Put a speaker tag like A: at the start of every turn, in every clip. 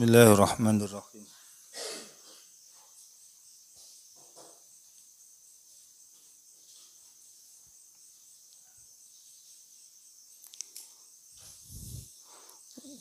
A: بسم الله الرحمن الرحيم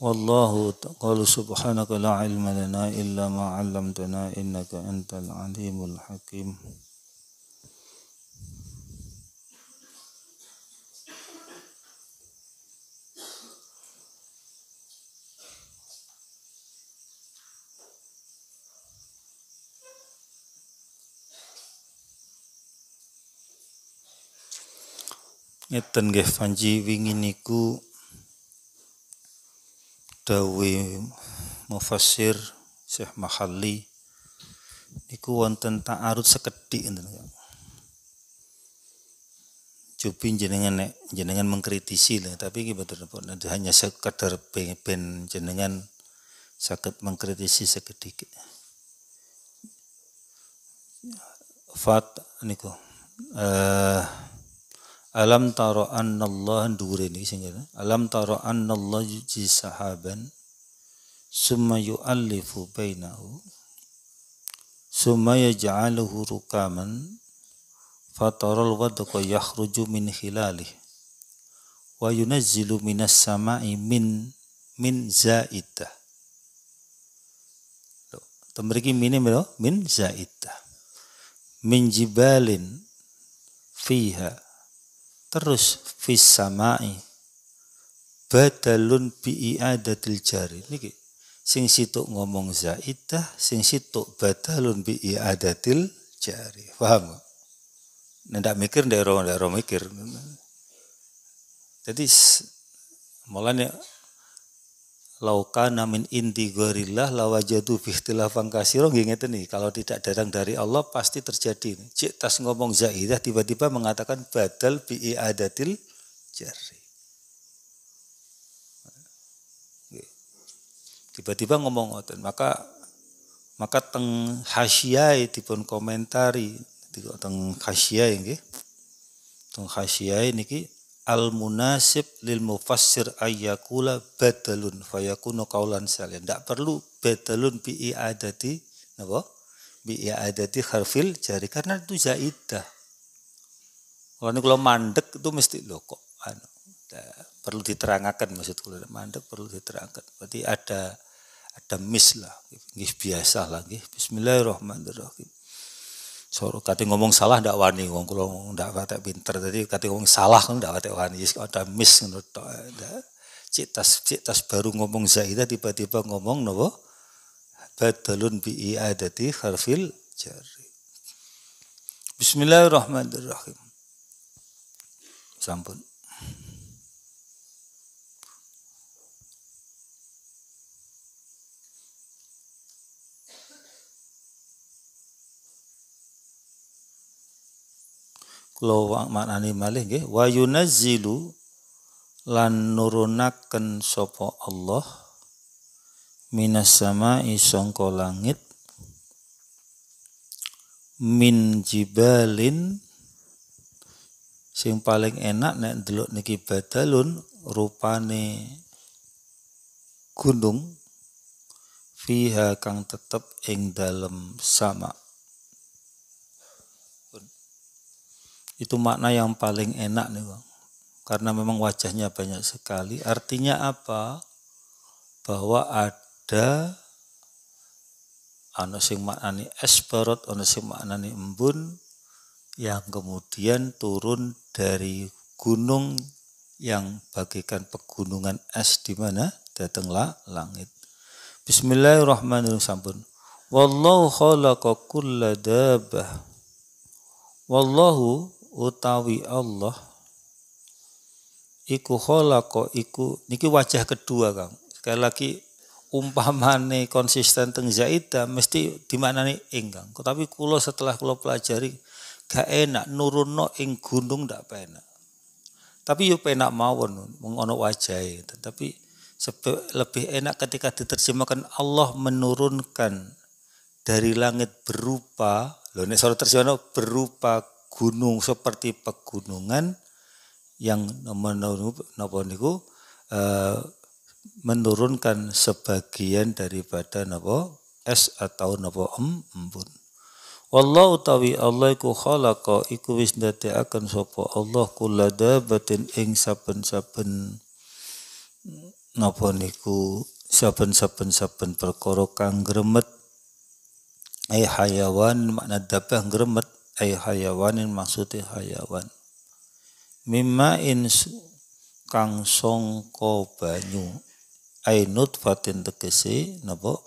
A: والله قال سبحانك لا علم لنا إلا ما علمتنا إنك أنت العليم الحكيم Ngeten nggih panji wingi niku dawuh mufassir Syekh Mahalli niku wonten ta'arud sekedhik ya. Cupi jenengan nek jenengan mengkritisi lah, tapi ki boten hanya sekedar ben jenengan sakit mengkritisi sekedikit. Fat niku eh uh, Alam taro annallaha sing ngene. Alam taro annallaha yuji sahaban summa yu'allifu bainahu summa yaj'aluhu rukaman al wadqa yakhruju min Hilali. wa yunazzilu minas sama'i min min zaidah Tembriki minim min zaidah min jibalin fiha terus fis samai badalun bi i'adatil jari niki sing situ ngomong zaidah sing situ badalun bi i'adatil jari paham ndak mikir ndak ora mikir jadi mulanya laukana min indi gorillah lawajadu bihtilafan gini ngeten nih kalau tidak datang dari Allah pasti terjadi cik tas ngomong zaidah tiba-tiba mengatakan badal bi adatil jari tiba-tiba ngomong otan maka maka teng hasyai dipun komentari teng hasyai nggih teng hasyai niki al-munasib lil mufassir ayyakula badalun fayakunu kaulan salian. Tidak perlu badalun bi i'adati apa Bi i'adati harfil jari karena itu zaidah. Kalau ini kalau mandek itu mesti lo kok anu, perlu diterangkan maksud kalau mandek perlu diterangkan. Berarti ada ada mis lah, biasa lagi. Bismillahirrahmanirrahim. Soro kate ngomong salah ndak wani wong kula ndak kate pinter. tadi kate ngomong salah kan ndak kate wani. Wis ada miss ngono tok. Cik tas, cik tas baru ngomong Zaida tiba-tiba ngomong nopo? Badalun bi iadati harfil jari. Bismillahirrahmanirrahim. Sampun. Kalau maknani malih nggih wa yunazzilu lan nurunaken sapa Allah minas sama'i sangka langit min jibalin sing paling enak nek delok niki badalun rupane gunung fiha kang tetep ing dalem sama' Itu makna yang paling enak nih Bang. Karena memang wajahnya banyak sekali. Artinya apa? Bahwa ada ana sing maknani esperot ana sing maknani embun yang kemudian turun dari gunung yang bagikan pegunungan es di mana datanglah langit. Bismillahirrahmanirrahim sampun. Wallahu khalaqa kulla Wallahu utawi Allah iku kholako iku niki wajah kedua Kang. Sekali lagi umpamane konsisten teng Zaidah mesti dimaknani ing enggang Tapi kula setelah kula pelajari gak enak nurunno ing gunung ndak penak. Tapi yo penak mawon mengono wajahe. Tapi lebih enak ketika diterjemahkan Allah menurunkan dari langit berupa loh nek terjemahno berupa gunung seperti pegunungan yang menurun eh, menurunkan sebagian daripada napa es atau napa embun. Wallahu tawi Allah iku khalaqa iku wis ndadekaken sapa Allah kullada batin ing saben-saben napa niku saben-saben saben perkara kang gremet ai hayawan makna dabah gremet ay hayawanin maksudnya hayawan mimma in kang songko banyu ay nutfatin tegese napa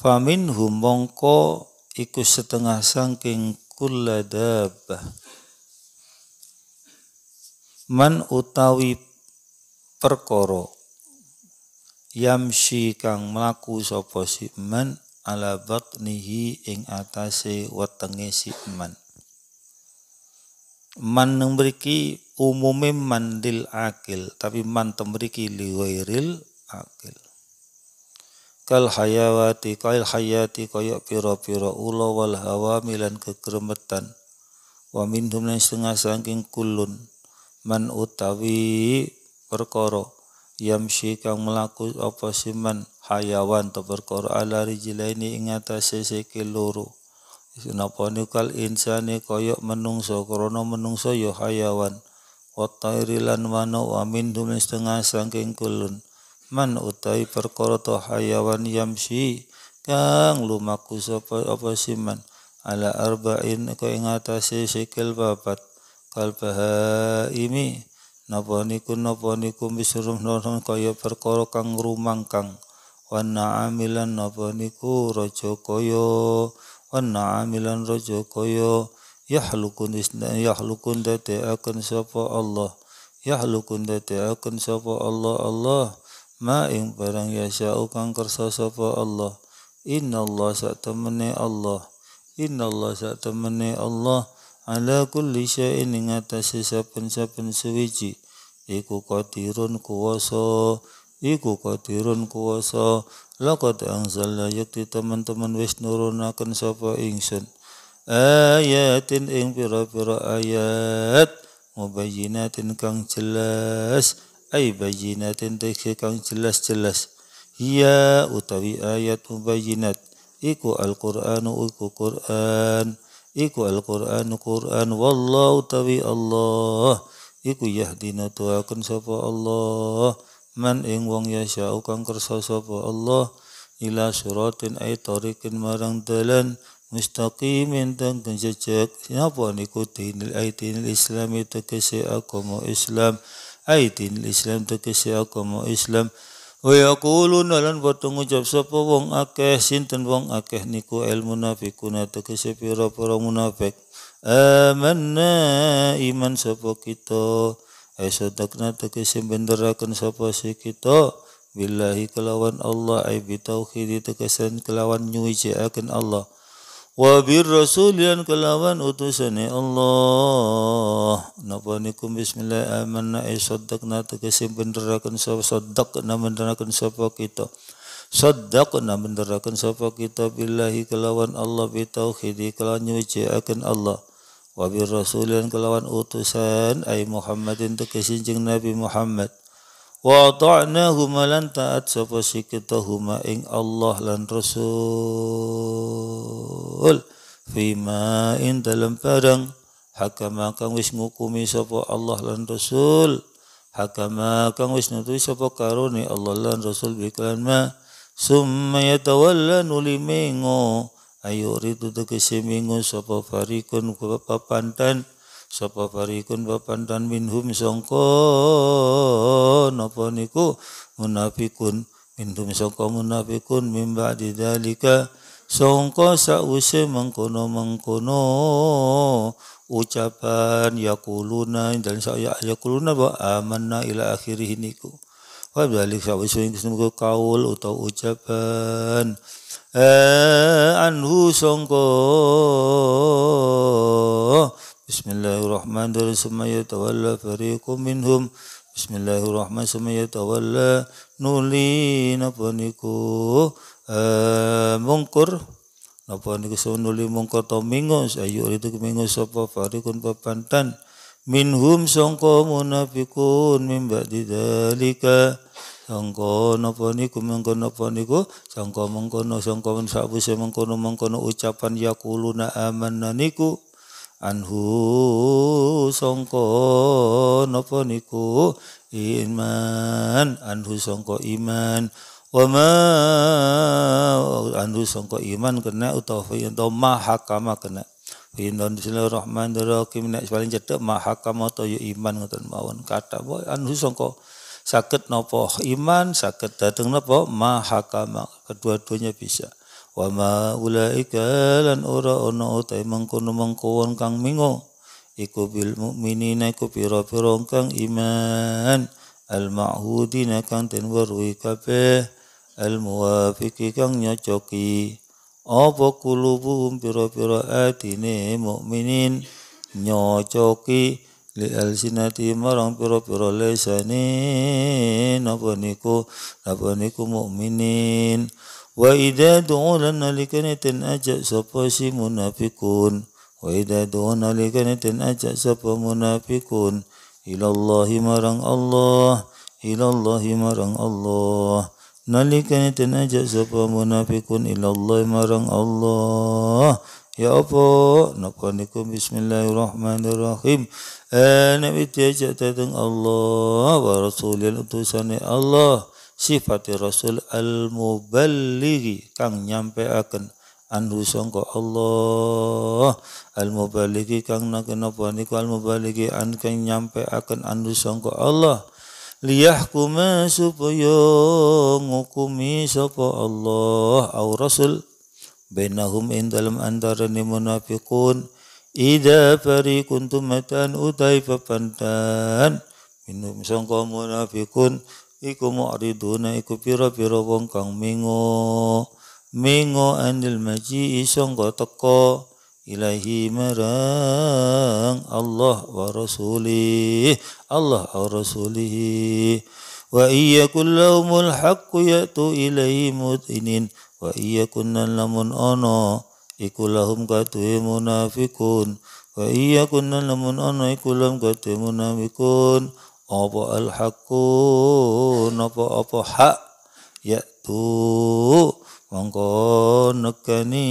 A: famin humongko iku setengah sangking kulla man utawi perkoro yamsi kang mlaku sopo si man ala batnihi ing atase wetenge si man man nang mriki umume mandil akil tapi man temriki liwairil akil kal hayawati kal hayati kaya pira-pira ula wal hawa milan kekremetan wa minhum lan setengah saking kulun man utawi perkara yamshi kang melaku apa siman hayawan to berkor ala rijila ini ingat sese keluru. Napa nikal insani kaya menungso krana menungso yo ya hayawan wa lan wano wa min dum setengah saking kulun man utai perkara to hayawan yamshi kang lumaku sapa apa siman ala arba'in ko ingata atase sikil babat kalbaha ini Napa niku napa niku misrum nono kaya perkara kang rumangkang. wana amilan napa niku raja kaya wan amilan raja kaya yahlukun isna yahlukun akan sapa Allah. Yahlukun akan sapa Allah Allah. Ma ing barang yasa'u kang kersa sapa Allah. Inna Allah sak temene Allah. Inna Allah sak temene Allah ala kulli syai'in ing atase saben-saben suwiji iku qadirun kuwasa iku qadirun kuwasa laqad anzalna yakti teman-teman wis nurunaken sapa ingsun ayatin ing pira-pira ayat mubayyinatin kang jelas ay bayyinatin teke kang jelas-jelas Iya, utawi ayat mubayyinat iku al-Qur'anu iku Qur'an iku al Quran, Qur'an wallahu tawi Allah iku yahdina tuaken sapa Allah man ing wong yasau kang kersa sapa Allah ila suratin ay tariqin marang dalan mustaqim dan jejak Siapa niku dinil aitin islami tegese akomo Islam aitin Islam tegese akomo Islam Wa yaquluna lan padha ngucap sapa wong akeh sinten wong akeh niku el munafiquna tegese pira-pira munafik. Amanna iman sapa kita. Aisyadakna tegese benderaken sapa si kita. Billahi kelawan Allah ai bitauhid tekesan kelawan nyuwiji akan Allah wa bir rasulian kelawan utusane Allah napa niku bismillah amanna ay eh, saddaqna tegese benerakan sapa saddaqna benerakan sapa kita saddaqna benerakan sapa kita billahi kelawan Allah bi tauhidi nyuci akan Allah wa bir rasulian kelawan utusan ay Muhammadin tegese Nabi Muhammad wa ta'na huma lan taat sapa sikita huma ing Allah lan Rasul fima in dalam barang hakama kang wis ngukumi sapa Allah lan Rasul hakama kang wis nutuwi sapa karone Allah lan Rasul bikalan ma summa yatawalla nulimengo ayo ridu tegese mingo sapa farikun bapak pantan sapa farikun dan minhum songko, napa niku munafikun minhum songko munafikun mimba di dalika songko sause mengkono-mengkono ucapan yakuluna dan saya yakuluna bahwa amanna ila akhirih ku wa balik sause mengkono kaul atau ucapan eh anhu songko Bismillahirrahmanirrahim الله الرحمن fariqum minhum. Bismillahirrahmanirrahim. فريق منهم nulina paniku. mungkur napa niku nuli mungkur to mingos ayo itu mingus sapa fariqun papantan minhum sangka munafikun mimba didalika sangka napa niku mengko napa niku sangka mengkono sangka sapuse mengkono mengkono ucapan yaquluna amanna niku anhu songko nopo niku iman anhu songko iman wama anhu songko iman kena utawa fi ma mahakama kena fi bismillahirrahmanirrahim nek paling cedhek ma hakama to ya iman ngoten mawon kata boy anhu songko sakit nopo iman sakit dateng nopo mahakama kedua-duanya bisa wa ma ulaika lan ora ana utahe mengkono-mengko wong kang mingo iku bil mukminina iku pira-pira kang iman al ma'hudina kang den weruhi kabeh al muwafiqi kang nyocoki apa kulubuhum pira-pira atine mukminin nyocoki li alsinati marang pira-pira lesane napa niku napa niku mukminin Wa idza du'una likanatin ajak sapa si munafikun. Wa idza du'una likanatin ajak sapa munafikun. Ilallahi marang Allah. Ilallahi marang Allah. Nalikanatin ajak sapa munafikun ilallahi marang Allah. Ya apa? Napa bismillahirrahmanirrahim. bismillahirrahmanirrahim. Eh, Nabi diajak datang Allah wa rasulil utusane Allah sifati rasul al muballighi kang nyampe akan anhu sangka Allah al mubaligi kang naken apa niku al mubaligi an kang nyampe akan anhu sangka Allah kuma supaya ngukumi sapa Allah au rasul bainahum in dalam antarane munafiqun ida kuntum matan utai papantan minum sangka munafiqun iku mu'riduna iku pira-pira wong kang mingo mingo anil maji isong kota teko ilahi marang Allah wa rasulih Allah wa rasulih wa iya kullahumul haqqu tu ilahi mudinin wa iya kunnan lamun ana iku lahum katuhi munafikun wa iya kunnan lamun ana iku lahum katuhi munafikun apa al-haqqu napa apa hak ya tu mongko nekani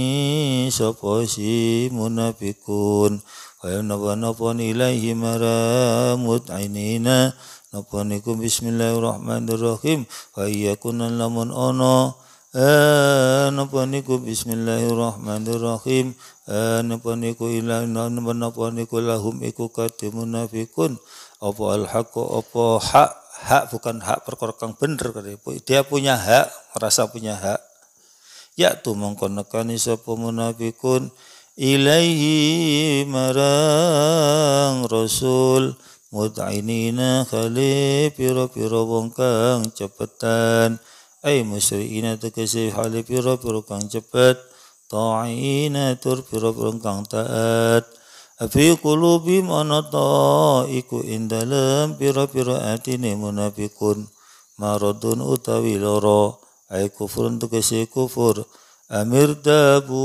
A: sapa si munafikun kaya napa-napa ilaihi maramut ainina napa niku bismillahirrahmanirrahim kaya kunan lamun ana Eh, napa niku bismillahirrahmanirrahim eh, napa niku ila napa niku lahum iku kati munafikun apa al haqqu apa hak hak bukan hak perkara kang bener dia punya hak merasa punya hak ya tu mongko sapa munafikun ilaihi marang rasul mutainina khali pira piro wong kang cepetan ay musawina tegesi hale piro piro kang cepet ta'ina tur piro piro kang taat api kulubi mana ta iku indalem piro piro atine munafikun maradun utawi loro ay kufurun tegesi kufur amir dabu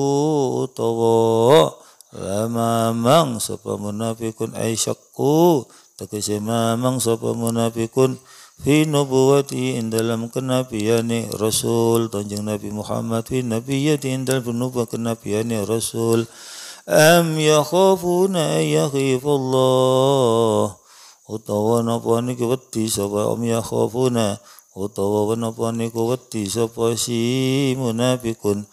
A: utawa lamamang sapa munafikun ay syakku tegesi mamang sapa munafikun fi nubuwati in dalam kenabiannya Rasul Tanjung Nabi Muhammad fi nabiyati in dalam penubuh kenabiannya Rasul am yakhafuna yakhifullah utawa napa niku wedi sapa am yakhafuna utawa napa niku wedi sapa si munafikun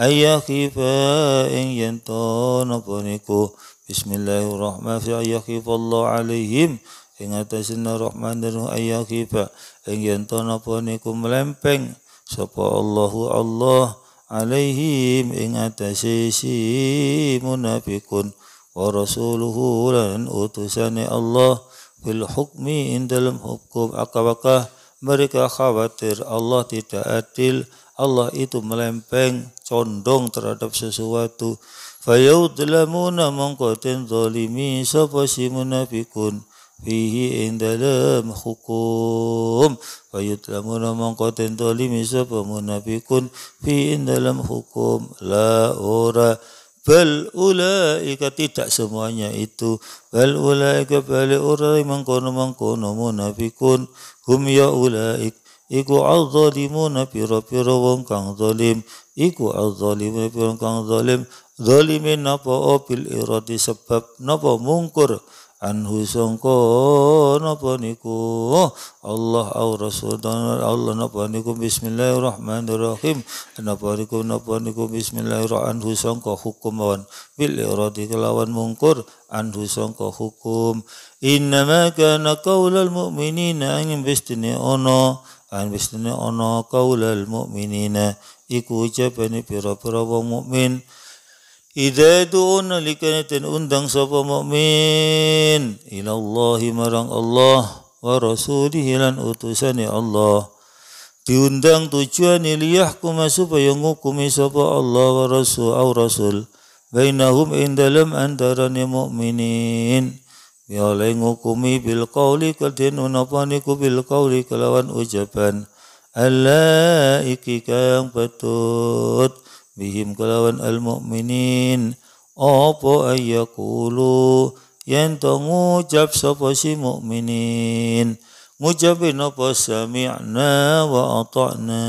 A: ayakhifa ing yen to napa niku bismillahirrahmanirrahim yakhifa Allah alaihim ing atasina rahmanir ayyakiba ing yen to napa niku melempeng sapa Allahu Allah alaihim ing atase si munafikun wa rasuluhu lan utusane Allah fil hukmi in dalam hukum akawakah mereka khawatir Allah tidak adil Allah itu melempeng condong terhadap sesuatu fayudlamuna mongko zalimi sapa si munafikun fihi indalam hukum wa yutlamuna man qatin zalimi sapa munafikun fi indalam hukum la ora bal ulaika tidak semuanya itu bal ulaika bal ora mangkono mangkono munafikun hum ya ulaik iku azzalimuna pira-pira wong kang zalim iku azzalimuna pira kang zalim zalimin napa opil oh, iradi sebab napa mungkur anhu sangka napa niku Allah au rasul Allah napa niku bismillahirrahmanirrahim napa niku napa niku bismillahirrahmanirrahim anhu sangka hukum lawan bil lawan mungkur anhu sangka hukum innama kana qaulul mu'minina ing bistine ono an bistine ono qaulul mu'minina iku ucapane pira-pira wong mukmin itu du'un likana ten undang sapa mukmin Allah marang Allah wa rasulih lan ya Allah diundang tujuan kuma supaya ngukumi sapa Allah wa rasul au rasul bainahum indalam antara antarane mukminin Yolai ya ngukumi bil qawli kadin unapaniku bil qawli kelawan ucapan Allah iki kang betul bihim kelawan al mukminin apa ayakulu yen to ngucap sapa si mukminin ngucapin apa sami'na wa ata'na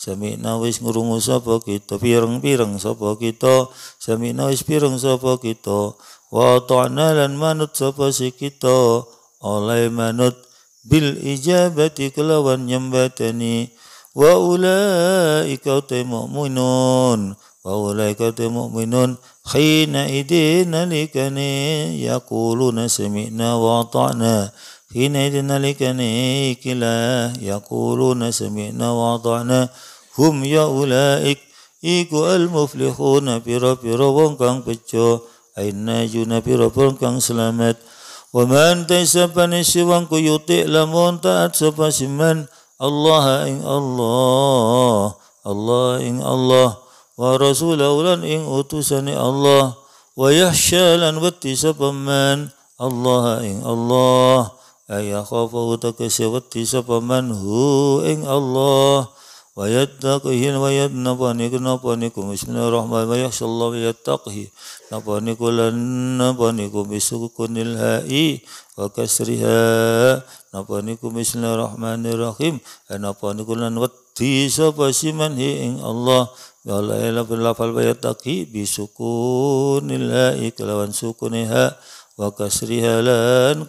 A: Sami'na wis ngurungu sapa kita pireng-pireng sapa kita Sami'na wis pireng sapa kita wa ata'na lan manut sapa si kita oleh manut bil ijabati kelawan nyembatani wa ulaika mu'minun wa ulaika mu'minun khina idina likani yaquluna sami'na wa ata'na khina idina likani kila yaquluna sami'na wa ata'na hum ya ulaik iku al muflihuna pira-pira wong kang bejo aina yuna pira-pira kang selamat wa man tasabani siwang kuyuti lamun taat sapa siman الله إن الله الله إن الله ورسول أولان إن أتوسني الله ويحشى لن واتس من الله إن الله أي خافه تكسي واتس من هو إن الله ويتقه ويتنبه نبه نكم بسم الله الرحمن الرحيم ويخشى الله ويتقه نبه نكلن نبه نكم بسكون الهاء وكسرها نبه نكم بسم الله الرحمن الرحيم نبه نكلن ودي سب سمن هي إن الله قال ila bin lafal bayataki bisukunil ha'i kelawan sukuniha wa kasriha lan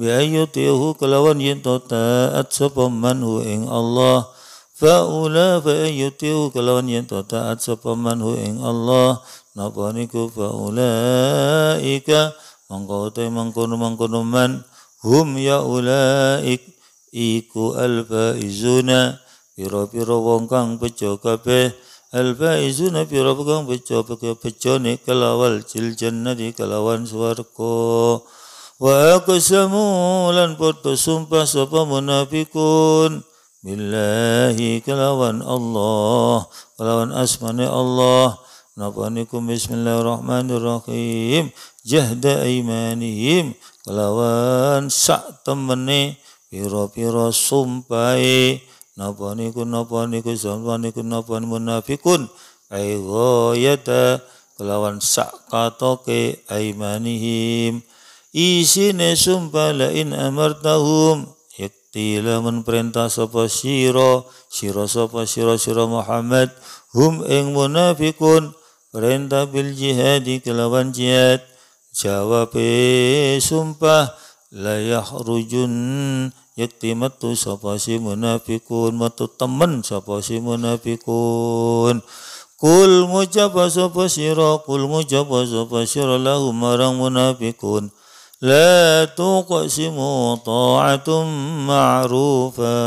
A: biayyutihu kelawan yin taat sapa manhu ing Allah faula fayyutihu kelawan yin taat sapa manhu ing Allah napa niku faulaika mangko te mangkono mangkono man hum ya ik iku alfaizuna piro piro wong kang bejo kabeh alfaizuna pira kang bejo bejo ne kelawal jil jannati kelawan swarga Wa aqsamu lan padha sumpah sapa munafikun billahi kelawan Allah kelawan asmane Allah napa nikum bismillahirrahmanirrahim jahda aimanihim kelawan sak temene pira-pira sumpah napa niku napa niku sumpah niku napa munafikun ayo yata kelawan sak katoke aimanihim isine sumpah lain amartahum yakti lamun perintah sapa sira siro sapa sira siro Muhammad hum ing munafikun perintah bil jihad kelawan jihad jawab sumpah la rujun yakti metu sapa si munafikun metu temen sapa si munafikun kul ngucap sapa sira kul ngucap sapa sira lahum marang munafikun لا تقسموا طاعة معروفة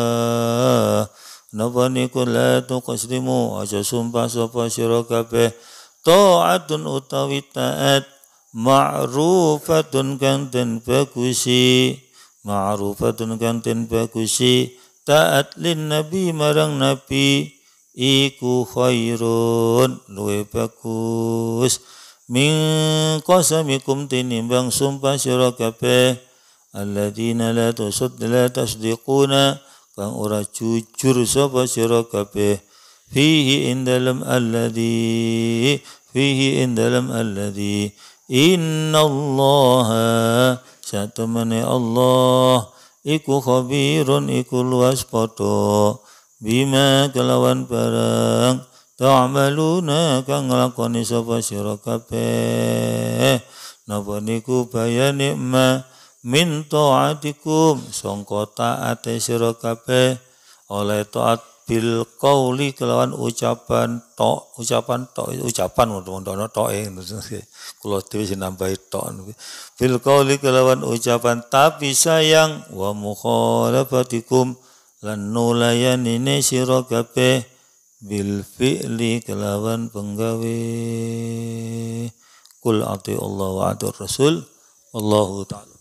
A: Napa niku la tuqasrimu aja sumpah sapa sira kabeh taatun utawi taat ma'rufatun kang den bagusi ma'rufatun kang den bagusi taat lin nabi marang nabi iku khairun luwe bagus min qasamikum tinimbang sumpah sira kabeh alladzina la tusud la tasdiquna kang ora jujur sapa sira kabeh fihi indalam alladhi fihi indalam inna allaha satemene Allah iku khabirun iku luas padha bima kelawan barang ta'maluna kang nglakoni sapa sira kabeh napa niku bayane ma min ta'atikum sangka taate sira kabeh oleh taat bil qauli kelawan ucapan tok ucapan tok ucapan ngono toke kula dhewe sing nambahi tok bil qauli kelawan ucapan tapi sayang wa mukhalafatikum lan nulayani sira kabeh bil fi'li kelawan penggawe kul ati Allah wa atur rasul Allahu ta'ala